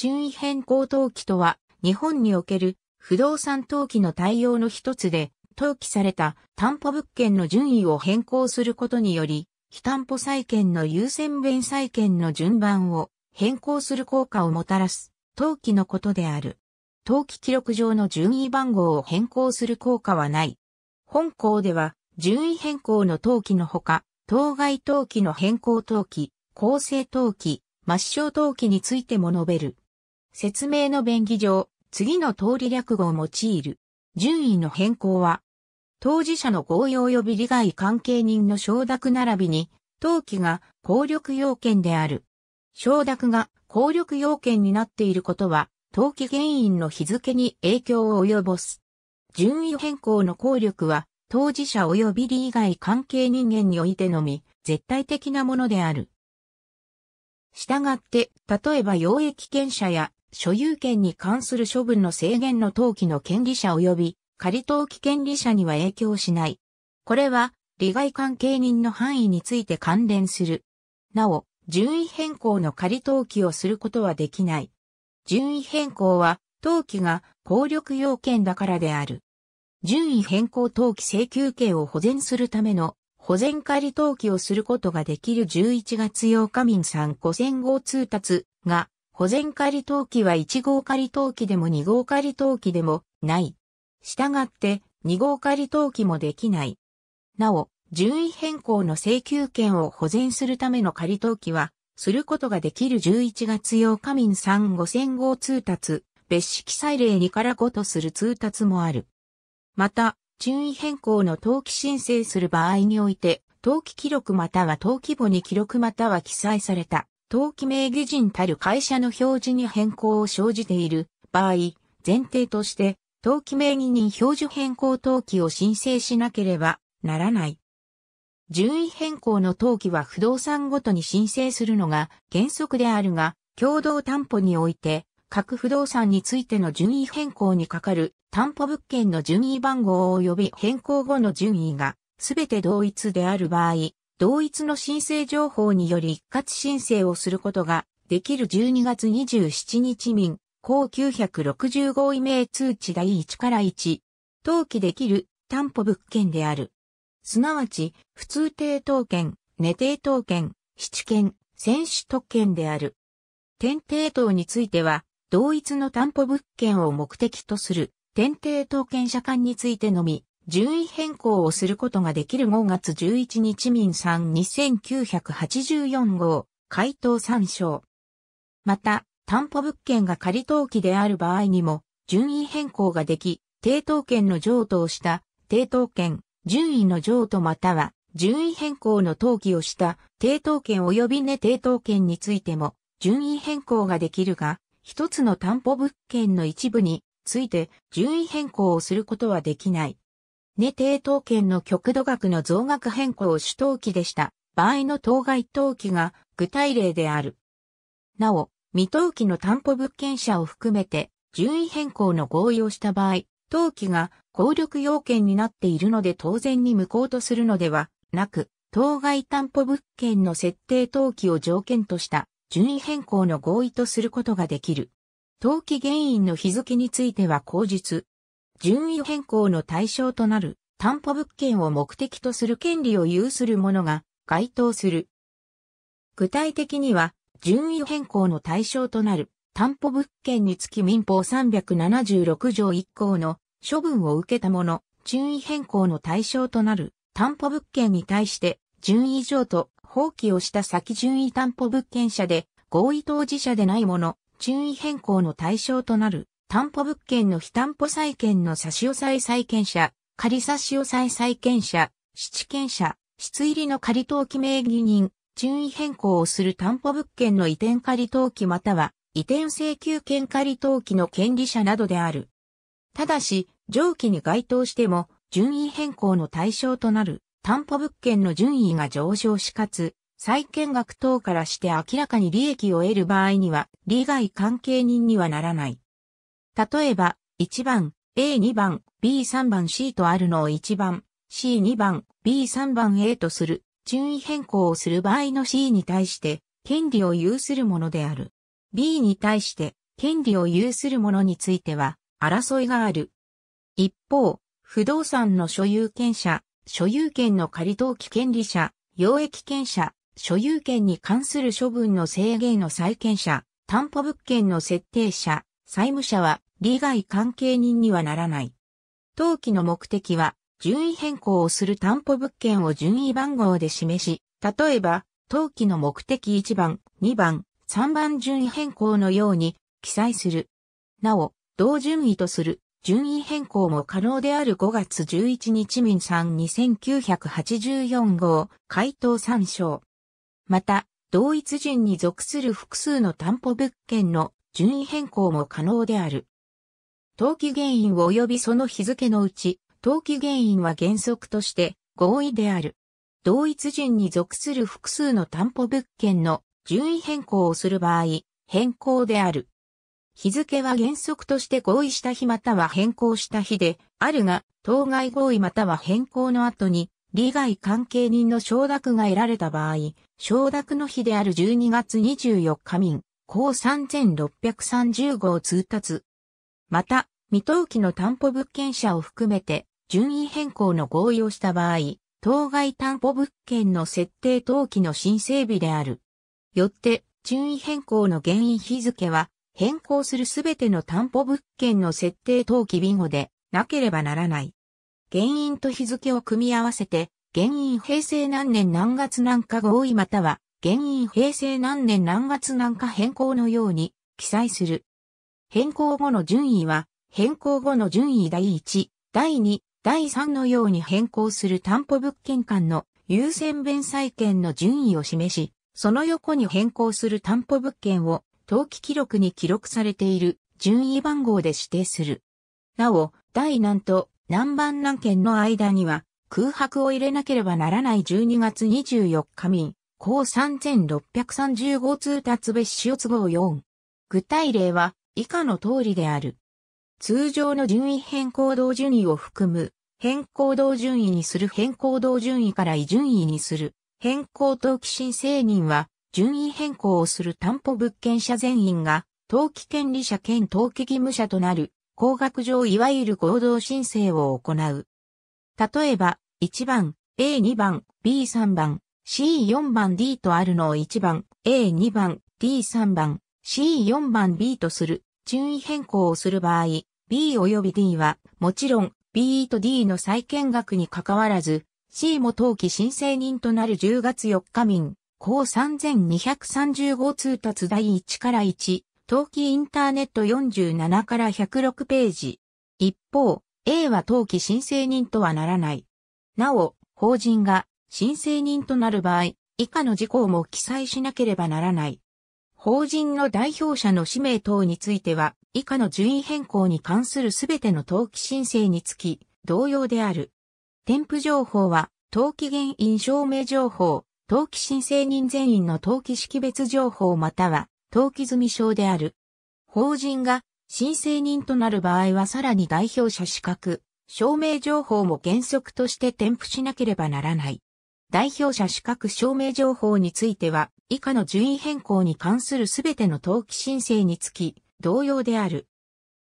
順位変更登記とは、日本における不動産登記の対応の一つで、登記された担保物件の順位を変更することにより、非担保債権の優先弁債権の順番を変更する効果をもたらす、登記のことである。登記記録上の順位番号を変更する効果はない。本校では、順位変更の登記のほか、当該登記の変更登記、構成登記、抹消登記についても述べる。説明の便宜上、次の通り略語を用いる。順位の変更は、当事者の合意及び利害関係人の承諾並びに、登記が効力要件である。承諾が効力要件になっていることは、登記原因の日付に影響を及ぼす。順位変更の効力は、当事者及び利害関係人間においてのみ、絶対的なものである。したがって、例えば溶液権者や所有権に関する処分の制限の登記の権利者及び仮登記権利者には影響しない。これは、利害関係人の範囲について関連する。なお、順位変更の仮登記をすることはできない。順位変更は、登記が効力要件だからである。順位変更登記請求権を保全するための保全仮登記をすることができる11月8日民産5000号通達が保全仮登記は1号仮登記でも2号仮登記でもない。したがって、2号仮登記もできない。なお、順位変更の請求権を保全するための仮登記は、することができる11月8日民3 5000号通達、別式記載例2から5とする通達もある。また、順位変更の登記申請する場合において、登記記録または登記簿に記録または記載された登記名義人たる会社の表示に変更を生じている場合、前提として、登記名義人表示変更登記を申請しなければならない。順位変更の登記は不動産ごとに申請するのが原則であるが、共同担保において、各不動産についての順位変更にかかる担保物件の順位番号及び変更後の順位がすべて同一である場合、同一の申請情報により一括申請をすることができる12月27日民、高965位名通知第1から1、登記できる担保物件である。すなわち、普通抵当権、寝抵当権、七権、選手特権である。天抵当については、同一の担保物件を目的とする、天抵当権者間についてのみ、順位変更をすることができる5月11日民産2984号、回答参照。また、担保物件が仮登記である場合にも、順位変更ができ、抵当権の譲渡をした、抵当権、順位の譲渡または、順位変更の登記をした、抵当権及びね抵当権についても、順位変更ができるが、一つの担保物件の一部について順位変更をすることはできない。ネ抵当権の極度額の増額変更を主当期でした場合の当該当期が具体例である。なお、未当期の担保物件者を含めて順位変更の合意をした場合、当期が効力要件になっているので当然に無効とするのではなく、当該担保物件の設定当期を条件とした順位変更の合意とすることができる。当期原因の日付については口述、順位変更の対象となる担保物件を目的とする権利を有する者が該当する。具体的には、順位変更の対象となる担保物件につき民法376条1項の処分を受けた者、順位変更の対象となる担保物件に対して順位譲渡、放棄をした先順位担保物件者で合意当事者でない者、順位変更の対象となる担保物件の非担保債権の差し押さえ債権者、仮差し押さえ債権者、質権者、質入りの仮登記名義人、順位変更をする担保物件の移転仮登記または移転請求権仮登記の権利者などである。ただし、上記に該当しても、順位変更の対象となる担保物件の順位が上昇しかつ、債権額等からして明らかに利益を得る場合には、利害関係人にはならない。例えば、1番、A2 番、B3 番 C とあるのを1番、C2 番、B3 番 A とする、順位変更をする場合の C に対して、権利を有するものである。B に対して、権利を有するものについては、争いがある。一方、不動産の所有権者、所有権の仮登記権利者、要益権者、所有権に関する処分の制限の債権者、担保物件の設定者、債務者は利害関係人にはならない。登記の目的は、順位変更をする担保物件を順位番号で示し、例えば、登記の目的1番、2番、3番順位変更のように記載する。なお、同順位とする順位変更も可能である5月11日民産2984号回答参照。また、同一人に属する複数の担保物件の順位変更も可能である。登記原因及びその日付のうち、登記原因は原則として合意である。同一人に属する複数の担保物件の順位変更をする場合、変更である。日付は原則として合意した日または変更した日であるが、当該合意または変更の後に、利害関係人の承諾が得られた場合、承諾の日である12月24日民、項3630号通達また、未登記の担保物件者を含めて、順位変更の合意をした場合、当該担保物件の設定登記の申請日である。よって、順位変更の原因日付は、変更するすべての担保物件の設定登記備後でなければならない。原因と日付を組み合わせて、原因平成何年何月何日合意または、原因平成何年何月何日変更のように記載する。変更後の順位は、変更後の順位第1、第2、第3のように変更する担保物件間の優先弁債権の順位を示し、その横に変更する担保物件を登記記録に記録されている順位番号で指定する。なお、第何と何番何件の間には空白を入れなければならない12月24日民、高3635通達別使用都合4。具体例は、以下の通りである。通常の順位変更動順位を含む、変更動順位にする変更動順位から異順位にする、変更登記申請人は、順位変更をする担保物件者全員が、登記権利者兼登記義務者となる、高額上いわゆる合同申請を行う。例えば、1番、A2 番、B3 番、C4 番 D とあるのを1番、A2 番、D3 番、C4 番 B とする。順位変更をする場合、B 及び D は、もちろん B と D の再建額に関わらず、C も登記申請人となる10月4日民、項3235通達第1から1、登記インターネット47から106ページ。一方、A は登記申請人とはならない。なお、法人が申請人となる場合、以下の事項も記載しなければならない。法人の代表者の氏名等については、以下の順位変更に関するすべての登記申請につき、同様である。添付情報は、登記原因証明情報、登記申請人全員の登記識別情報または、登記済証である。法人が申請人となる場合はさらに代表者資格、証明情報も原則として添付しなければならない。代表者資格証明情報については、以下の順位変更に関するすべての登記申請につき、同様である。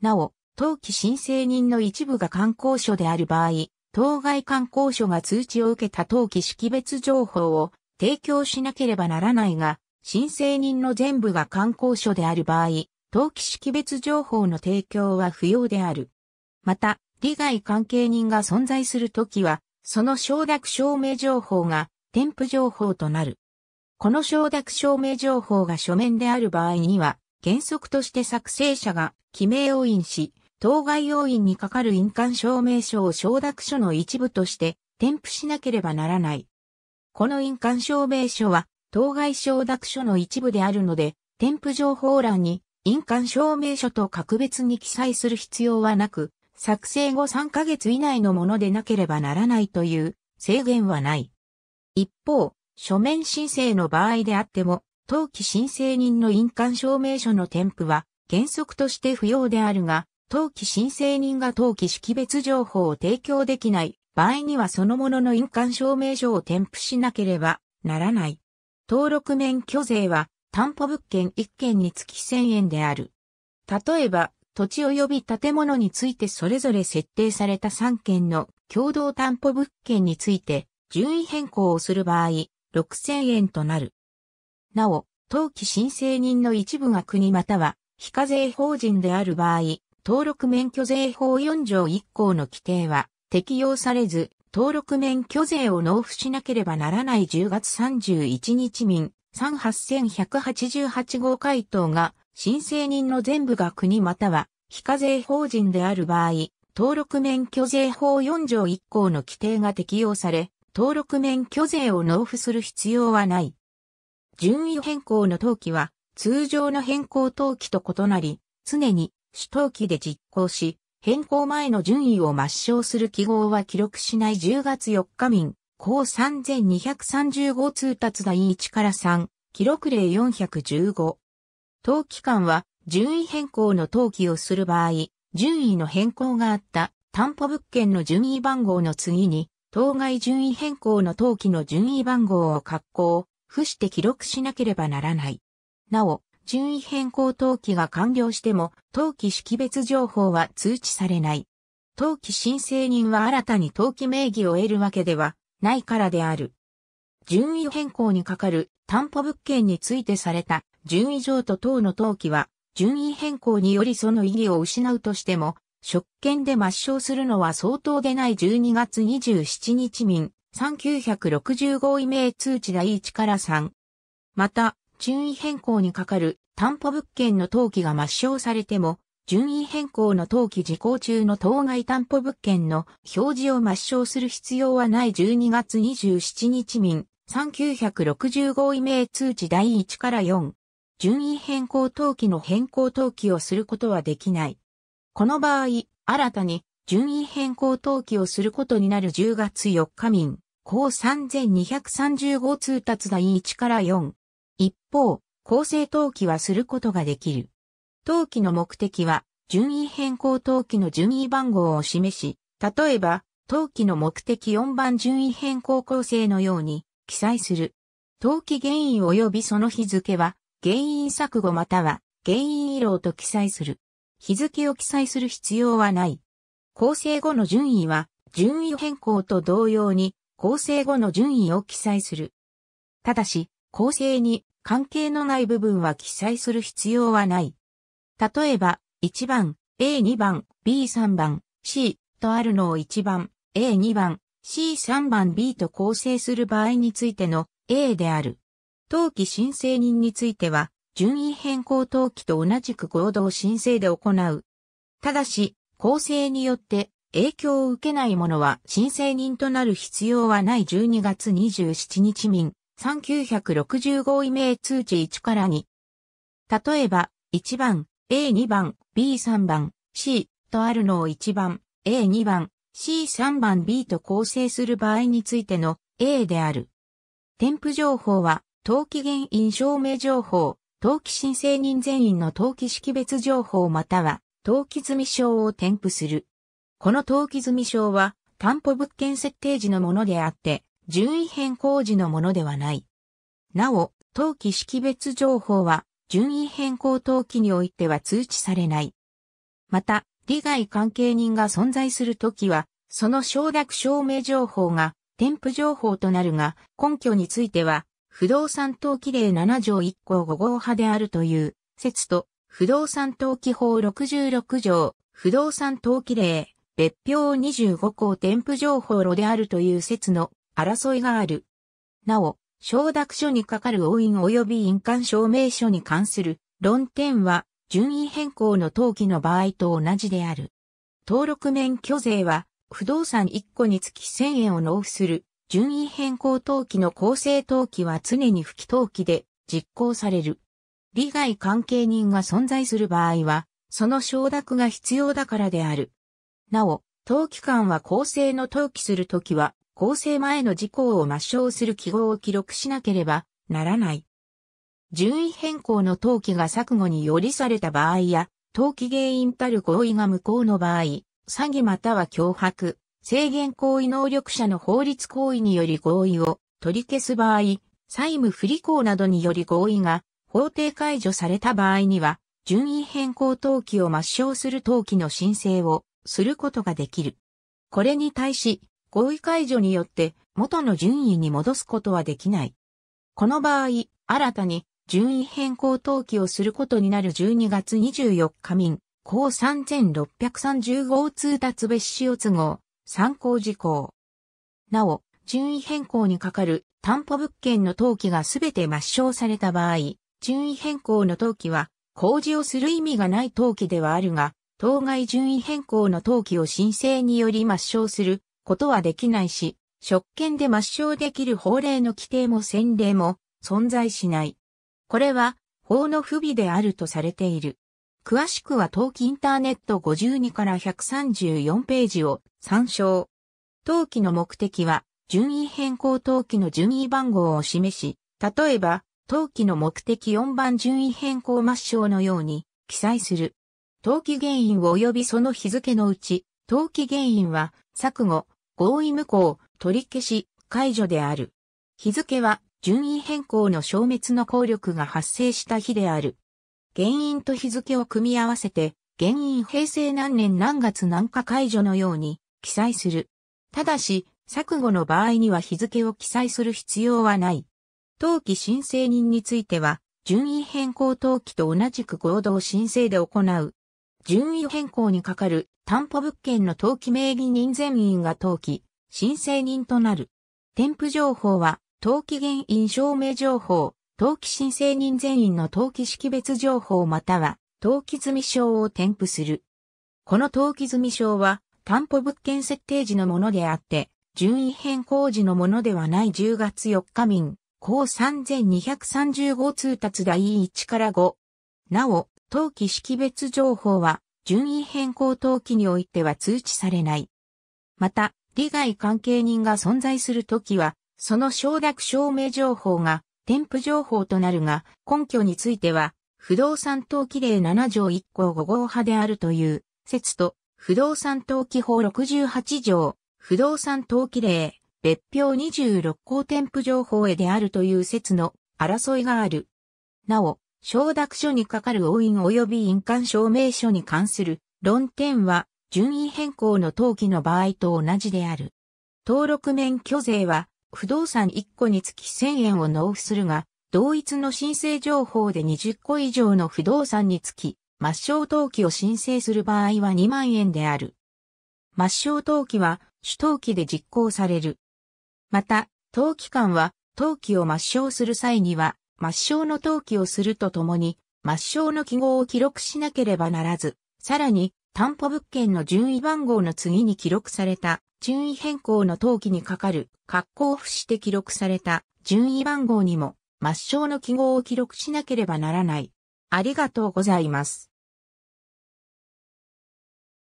なお、登記申請人の一部が観光所である場合、当該観光所が通知を受けた登記識別情報を提供しなければならないが、申請人の全部が観光所である場合、登記識別情報の提供は不要である。また、利害関係人が存在するときは、その承諾証明情報が添付情報となる。この承諾証明情報が書面である場合には、原則として作成者が記名要因し、当該要因に係る印鑑証明書を承諾書の一部として添付しなければならない。この印鑑証明書は、当該承諾書の一部であるので、添付情報欄に印鑑証明書と格別に記載する必要はなく、作成後3ヶ月以内のものでなければならないという制限はない。一方、書面申請の場合であっても、登記申請人の印鑑証明書の添付は原則として不要であるが、登記申請人が登記識別情報を提供できない場合にはそのものの印鑑証明書を添付しなければならない。登録免許税は担保物件1件につき1000円である。例えば、土地及び建物についてそれぞれ設定された3件の共同担保物件について順位変更をする場合、6000円となる。なお、登記申請人の一部が国または非課税法人である場合、登録免許税法4条1項の規定は適用されず、登録免許税を納付しなければならない10月31日民38188号回答が申請人の全部が国または非課税法人である場合、登録免許税法4条1項の規定が適用され、登録免許税を納付する必要はない。順位変更の登記は通常の変更登記と異なり、常に主登記で実行し、変更前の順位を抹消する記号は記録しない10月4日民、高3235通達第1から3、記録例415。登記官は順位変更の登記をする場合、順位の変更があった担保物件の順位番号の次に、当該順位変更の登記の順位番号を格好、付して記録しなければならない。なお、順位変更登記が完了しても、登記識別情報は通知されない。登記申請人は新たに登記名義を得るわけではないからである。順位変更にかかる担保物件についてされた順位譲渡等の登記は、順位変更によりその意義を失うとしても、職権で抹消するのは相当でない12月27日民、3965位名通知第1から3。また、順位変更にかかる担保物件の登記が抹消されても、順位変更の登記時効中の当該担保物件の表示を抹消する必要はない12月27日民、3965位名通知第1から4。順位変更登記の変更登記をすることはできない。この場合、新たに順位変更登記をすることになる10月4日民、高3230号通達第1から4。一方、構成登記はすることができる。登記の目的は、順位変更登記の順位番号を示し、例えば、登記の目的4番順位変更構成のように記載する。登記原因及びその日付は、原因錯誤または原因異漏と記載する。日付を記載する必要はない。構成後の順位は、順位変更と同様に、構成後の順位を記載する。ただし、構成に関係のない部分は記載する必要はない。例えば、1番、A2 番、B3 番、C とあるのを1番、A2 番、C3 番 B と構成する場合についての A である。登記申請人については順位変更登記と同じく合同申請で行う。ただし、構成によって影響を受けない者は申請人となる必要はない12月27日民3965位名通知1から2。例えば、1番、A2 番、B3 番、C とあるのを1番、A2 番、C3 番 B と構成する場合についての A である。添付情報は、登記原因証明情報、登記申請人全員の登記識別情報または登記済証を添付する。この登記済証は担保物件設定時のものであって、順位変更時のものではない。なお、登記識別情報は順位変更登記においては通知されない。また、利害関係人が存在するときは、その承諾証明情報が添付情報となるが、根拠については、不動産登記例7条1項5号派であるという説と、不動産登記法66条、不動産登記例、別表25項添付情報路であるという説の争いがある。なお、承諾書に係る押印及び印鑑証明書に関する論点は、順位変更の登記の場合と同じである。登録免許税は、不動産1個につき1000円を納付する順位変更登記の構成登記は常に不記登記で実行される。利害関係人が存在する場合は、その承諾が必要だからである。なお、登記官は構成の登記するときは、構成前の事項を抹消する記号を記録しなければならない。順位変更の登記が錯誤に寄りされた場合や、登記原因たる合意が無効の場合、詐欺または脅迫、制限行為能力者の法律行為により合意を取り消す場合、債務不履行などにより合意が法定解除された場合には、順位変更登記を抹消する登記の申請をすることができる。これに対し、合意解除によって元の順位に戻すことはできない。この場合、新たに順位変更登記をすることになる12月24日民、高3635通達別使を都合、参考事項。なお、順位変更にかかる担保物件の登記がすべて抹消された場合、順位変更の登記は、工事をする意味がない登記ではあるが、当該順位変更の登記を申請により抹消することはできないし、職権で抹消できる法令の規定も先例も存在しない。これは法の不備であるとされている。詳しくは冬季インターネット52から134ページを参照。登記の目的は、順位変更登記の順位番号を示し、例えば、登記の目的4番順位変更抹消のように記載する。登記原因及びその日付のうち、登記原因は、錯誤、合意無効、取り消し、解除である。日付は、順位変更の消滅の効力が発生した日である。原因と日付を組み合わせて、原因平成何年何月何日解除のように記載する。ただし、錯誤の場合には日付を記載する必要はない。登記申請人については、順位変更登記と同じく合同申請で行う。順位変更にかかる担保物件の登記名義人全員が登記、申請人となる。添付情報は、登記原因証明情報、登記申請人全員の登記識別情報または登記済証を添付する。この登記済証は担保物件設定時のものであって、順位変更時のものではない10月4日民、高3235通達第1から5。なお、登記識別情報は、順位変更登記においては通知されない。また、利害関係人が存在するときは、その承諾証明情報が添付情報となるが、根拠については、不動産登記例7条1項5号派であるという説と、不動産登記法68条、不動産登記例、別表26項添付情報へであるという説の争いがある。なお、承諾書に係る押印及び印鑑証明書に関する論点は順位変更の登記の場合と同じである。登録免許税は不動産1個につき1000円を納付するが、同一の申請情報で20個以上の不動産につき、抹消登記を申請する場合は2万円である。抹消登記は、主登記で実行される。また、登記官は、登記を抹消する際には、抹消の登記をするとともに、抹消の記号を記録しなければならず、さらに、担保物件の順位番号の次に記録された順位変更の登記にかかる、格好付して記録された順位番号にも、抹消の記号を記録しなければならない。ありがとうございます。